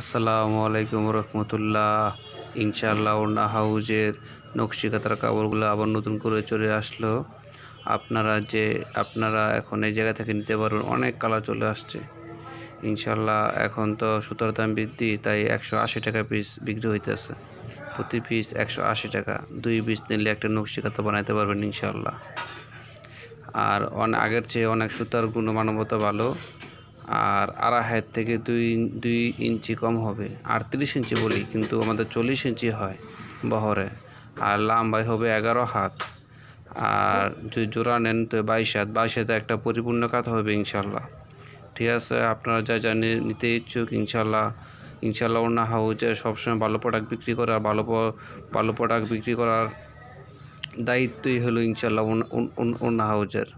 আসসালামু আলাইকুম রহমতুল্লাহ ইনশাআল্লাহ ওনা হাউজের নকশিকাতার কাপড়গুলো আবার নতুন করে চলে আসলো আপনারা যে আপনারা এখন এই জায়গা থেকে নিতে পারবেন অনেক কালার চলে আসছে ইনশাল্লাহ এখন তো সুতার দাম বৃদ্ধি তাই একশো আশি টাকা পিস বিক্রি হইতেছে প্রতি পিস একশো আশি টাকা দুই পিস নিলে একটা নকশিকাতা বানাইতে পারবেন ইনশাল্লাহ আর অনেক আগের চেয়ে অনেক সুতার গুণমানবতা ভালো আর আড়াই থেকে দুই দুই ইঞ্চি কম হবে আটত্রিশ ইঞ্চি বলি কিন্তু আমাদের চল্লিশ ইঞ্চি হয় বহরে আর লাম্বাই হবে এগারো হাত আর যদি জোড়া নেন তো বাইশ হাত বাইশ হাতে একটা পরিপূর্ণ কাত হবে ইনশাল্লাহ ঠিক আছে আপনারা যা যা নিতে ইচ্ছুক ইনশাল্লাহ ইনশাল্লাহ ওনা হাউজে সবসময় ভালো প্রোডাক্ট বিক্রি করার ভালো ভালো প্রোডাক্ট বিক্রি করার দায়িত্বই হলো ইনশাল্লাহ ওনা হাউজের